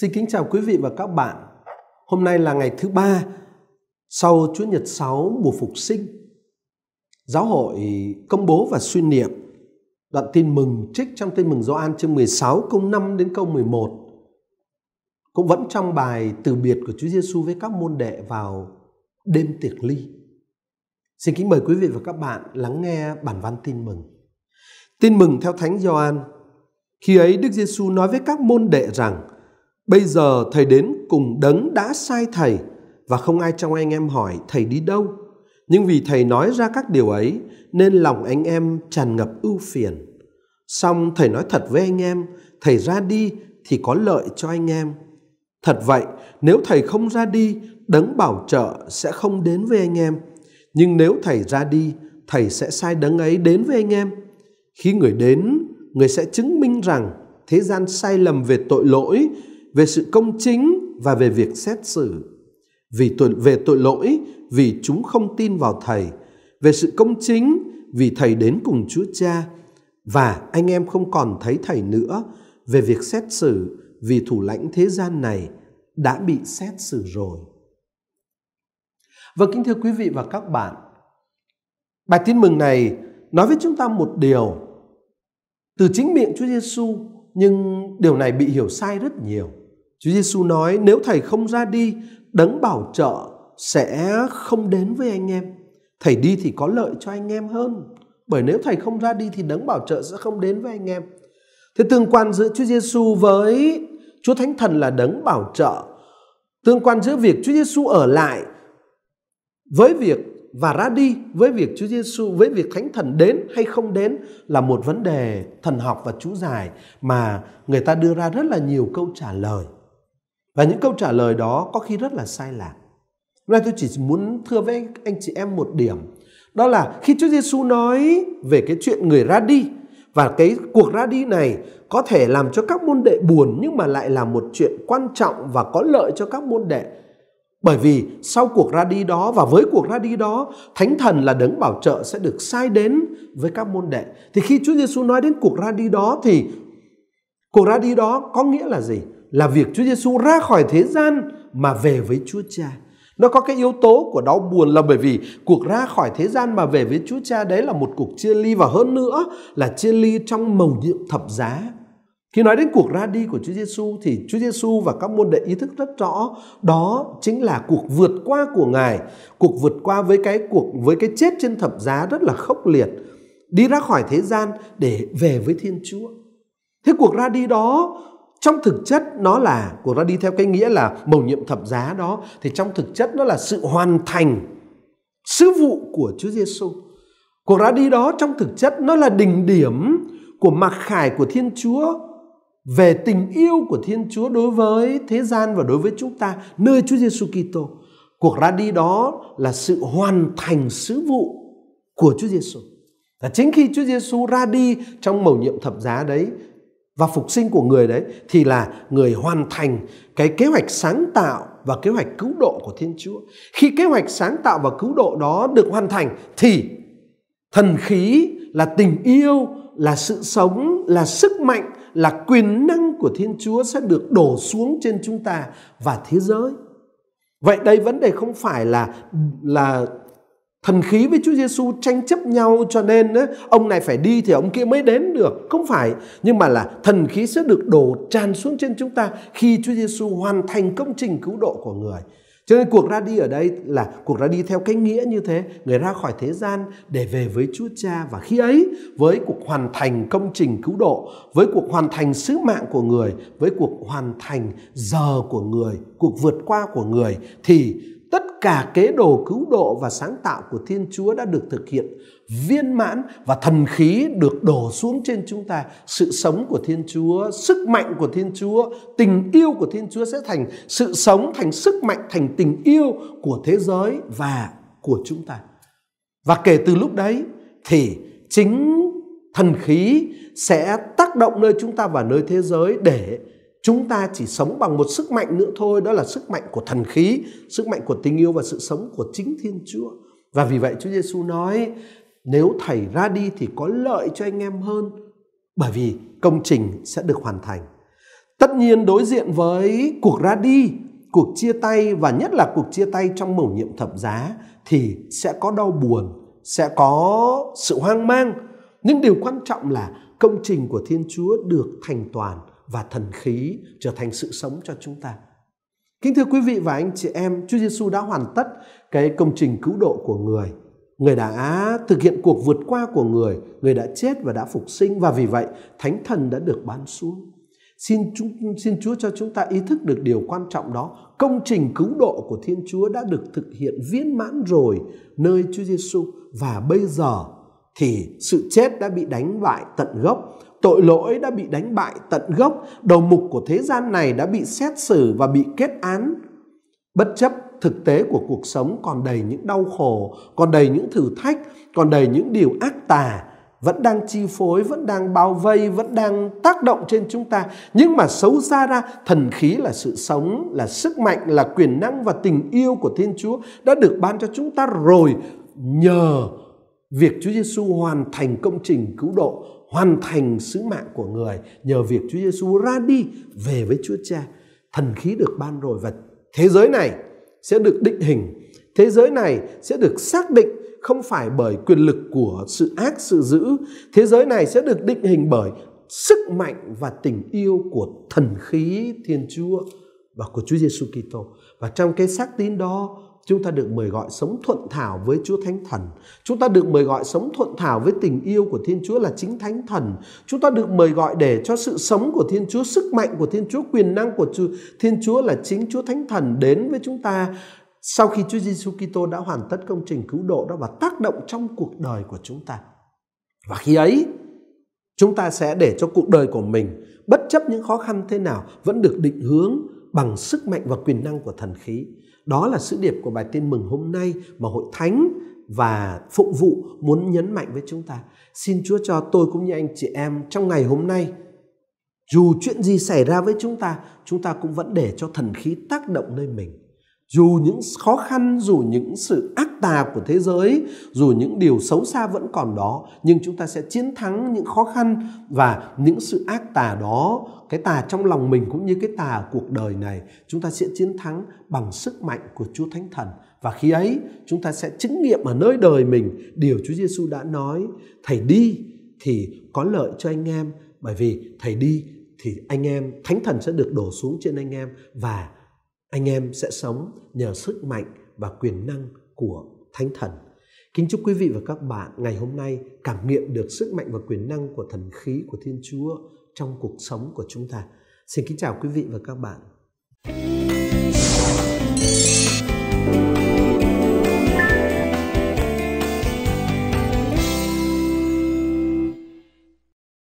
Xin kính chào quý vị và các bạn. Hôm nay là ngày thứ ba sau Chúa Nhật 6 mùa phục sinh. Giáo hội công bố và suy niệm đoạn tin mừng trích trong tin mừng Gioan chương 16 câu 5 đến câu 11. Cũng vẫn trong bài từ biệt của Chúa Giêsu với các môn đệ vào đêm tiệc ly. Xin kính mời quý vị và các bạn lắng nghe bản văn tin mừng. Tin mừng theo Thánh Gioan. Khi ấy Đức Giêsu nói với các môn đệ rằng: Bây giờ thầy đến cùng đấng đã sai thầy và không ai trong anh em hỏi thầy đi đâu. Nhưng vì thầy nói ra các điều ấy nên lòng anh em tràn ngập ưu phiền. Xong thầy nói thật với anh em, thầy ra đi thì có lợi cho anh em. Thật vậy, nếu thầy không ra đi, đấng bảo trợ sẽ không đến với anh em. Nhưng nếu thầy ra đi, thầy sẽ sai đấng ấy đến với anh em. Khi người đến, người sẽ chứng minh rằng thế gian sai lầm về tội lỗi về sự công chính và về việc xét xử. Vì tội, về tội lỗi, vì chúng không tin vào Thầy. Về sự công chính, vì Thầy đến cùng Chúa Cha. Và anh em không còn thấy Thầy nữa về việc xét xử vì thủ lãnh thế gian này đã bị xét xử rồi. Và vâng, kính thưa quý vị và các bạn, bài tin mừng này nói với chúng ta một điều từ chính miệng Chúa Giêsu nhưng điều này bị hiểu sai rất nhiều. Chúa Giêsu nói nếu thầy không ra đi, đấng bảo trợ sẽ không đến với anh em. Thầy đi thì có lợi cho anh em hơn. Bởi nếu thầy không ra đi thì đấng bảo trợ sẽ không đến với anh em. Thế tương quan giữa Chúa Giêsu với Chúa Thánh Thần là đấng bảo trợ. Tương quan giữa việc Chúa Giêsu ở lại với việc và ra đi với việc Chúa Giêsu với việc Thánh Thần đến hay không đến là một vấn đề thần học và chú giải mà người ta đưa ra rất là nhiều câu trả lời. Và những câu trả lời đó có khi rất là sai lạc. Hôm nay tôi chỉ muốn thưa với anh chị em một điểm. Đó là khi Chúa Giêsu nói về cái chuyện người ra đi và cái cuộc ra đi này có thể làm cho các môn đệ buồn nhưng mà lại là một chuyện quan trọng và có lợi cho các môn đệ. Bởi vì sau cuộc ra đi đó và với cuộc ra đi đó, Thánh Thần là đấng bảo trợ sẽ được sai đến với các môn đệ. Thì khi Chúa Giêsu nói đến cuộc ra đi đó thì cuộc ra đi đó có nghĩa là gì? là việc Chúa Giêsu ra khỏi thế gian mà về với Chúa Cha. Nó có cái yếu tố của đau buồn là bởi vì cuộc ra khỏi thế gian mà về với Chúa Cha đấy là một cuộc chia ly và hơn nữa là chia ly trong mầu nhiệm thập giá. Khi nói đến cuộc ra đi của Chúa Giêsu thì Chúa Giêsu và các môn đệ ý thức rất rõ đó chính là cuộc vượt qua của Ngài, cuộc vượt qua với cái cuộc với cái chết trên thập giá rất là khốc liệt, đi ra khỏi thế gian để về với Thiên Chúa. Thế cuộc ra đi đó trong thực chất nó là của nó đi theo cái nghĩa là mầu nhiệm thập giá đó thì trong thực chất nó là sự hoàn thành sứ vụ của Chúa Giêsu. Cuộc ra đi đó trong thực chất nó là đỉnh điểm của mặc khải của Thiên Chúa về tình yêu của Thiên Chúa đối với thế gian và đối với chúng ta nơi Chúa Giêsu Kitô. Cuộc ra đi đó là sự hoàn thành sứ vụ của Chúa Giêsu. Và chính khi Chúa Giêsu ra đi trong mầu nhiệm thập giá đấy và phục sinh của người đấy thì là người hoàn thành cái kế hoạch sáng tạo và kế hoạch cứu độ của Thiên Chúa. Khi kế hoạch sáng tạo và cứu độ đó được hoàn thành thì thần khí là tình yêu, là sự sống, là sức mạnh, là quyền năng của Thiên Chúa sẽ được đổ xuống trên chúng ta và thế giới. Vậy đây vấn đề không phải là là thần khí với Chúa Giêsu tranh chấp nhau cho nên ông này phải đi thì ông kia mới đến được không phải nhưng mà là thần khí sẽ được đổ tràn xuống trên chúng ta khi Chúa Giêsu hoàn thành công trình cứu độ của người cho nên cuộc ra đi ở đây là cuộc ra đi theo cái nghĩa như thế người ra khỏi thế gian để về với Chúa Cha và khi ấy với cuộc hoàn thành công trình cứu độ với cuộc hoàn thành sứ mạng của người với cuộc hoàn thành giờ của người cuộc vượt qua của người thì cả kế đồ cứu độ và sáng tạo của Thiên Chúa đã được thực hiện viên mãn và thần khí được đổ xuống trên chúng ta. Sự sống của Thiên Chúa, sức mạnh của Thiên Chúa, tình yêu của Thiên Chúa sẽ thành sự sống, thành sức mạnh, thành tình yêu của thế giới và của chúng ta. Và kể từ lúc đấy thì chính thần khí sẽ tác động nơi chúng ta và nơi thế giới để chúng ta chỉ sống bằng một sức mạnh nữa thôi đó là sức mạnh của thần khí sức mạnh của tình yêu và sự sống của chính thiên chúa và vì vậy chúa giêsu nói nếu thầy ra đi thì có lợi cho anh em hơn bởi vì công trình sẽ được hoàn thành tất nhiên đối diện với cuộc ra đi cuộc chia tay và nhất là cuộc chia tay trong mầu nhiệm thập giá thì sẽ có đau buồn sẽ có sự hoang mang nhưng điều quan trọng là công trình của thiên chúa được thành toàn và thần khí trở thành sự sống cho chúng ta. Kính thưa quý vị và anh chị em, Chúa Giêsu đã hoàn tất cái công trình cứu độ của người. Người đã thực hiện cuộc vượt qua của người, người đã chết và đã phục sinh và vì vậy Thánh Thần đã được ban xuống. Xin, chúng, xin Chúa cho chúng ta ý thức được điều quan trọng đó. Công trình cứu độ của Thiên Chúa đã được thực hiện viên mãn rồi nơi Chúa Giêsu và bây giờ thì sự chết đã bị đánh bại tận gốc tội lỗi đã bị đánh bại tận gốc, đầu mục của thế gian này đã bị xét xử và bị kết án. Bất chấp thực tế của cuộc sống còn đầy những đau khổ, còn đầy những thử thách, còn đầy những điều ác tà, vẫn đang chi phối, vẫn đang bao vây, vẫn đang tác động trên chúng ta. Nhưng mà xấu xa ra, thần khí là sự sống, là sức mạnh, là quyền năng và tình yêu của Thiên Chúa đã được ban cho chúng ta rồi nhờ việc Chúa Giêsu hoàn thành công trình cứu độ hoàn thành sứ mạng của người nhờ việc Chúa Giêsu ra đi về với Chúa Cha. Thần khí được ban rồi và thế giới này sẽ được định hình. Thế giới này sẽ được xác định không phải bởi quyền lực của sự ác sự dữ. Thế giới này sẽ được định hình bởi sức mạnh và tình yêu của thần khí Thiên Chúa và của Chúa Giêsu Kitô. Và trong cái xác tín đó, chúng ta được mời gọi sống thuận thảo với Chúa Thánh Thần. Chúng ta được mời gọi sống thuận thảo với tình yêu của Thiên Chúa là chính Thánh Thần. Chúng ta được mời gọi để cho sự sống của Thiên Chúa, sức mạnh của Thiên Chúa, quyền năng của Chúa, Thiên Chúa là chính Chúa Thánh Thần đến với chúng ta sau khi Chúa Giêsu Kitô đã hoàn tất công trình cứu độ đó và tác động trong cuộc đời của chúng ta. Và khi ấy, chúng ta sẽ để cho cuộc đời của mình bất chấp những khó khăn thế nào vẫn được định hướng bằng sức mạnh và quyền năng của thần khí đó là sứ điệp của bài tin mừng hôm nay mà hội thánh và phụng vụ muốn nhấn mạnh với chúng ta. Xin Chúa cho tôi cũng như anh chị em trong ngày hôm nay dù chuyện gì xảy ra với chúng ta, chúng ta cũng vẫn để cho thần khí tác động nơi mình dù những khó khăn dù những sự ác tà của thế giới dù những điều xấu xa vẫn còn đó nhưng chúng ta sẽ chiến thắng những khó khăn và những sự ác tà đó cái tà trong lòng mình cũng như cái tà cuộc đời này chúng ta sẽ chiến thắng bằng sức mạnh của Chúa Thánh Thần và khi ấy chúng ta sẽ chứng nghiệm ở nơi đời mình điều Chúa Giêsu đã nói thầy đi thì có lợi cho anh em bởi vì thầy đi thì anh em thánh thần sẽ được đổ xuống trên anh em và anh em sẽ sống nhờ sức mạnh và quyền năng của Thánh Thần. Kính chúc quý vị và các bạn ngày hôm nay cảm nghiệm được sức mạnh và quyền năng của thần khí của Thiên Chúa trong cuộc sống của chúng ta. Xin kính chào quý vị và các bạn.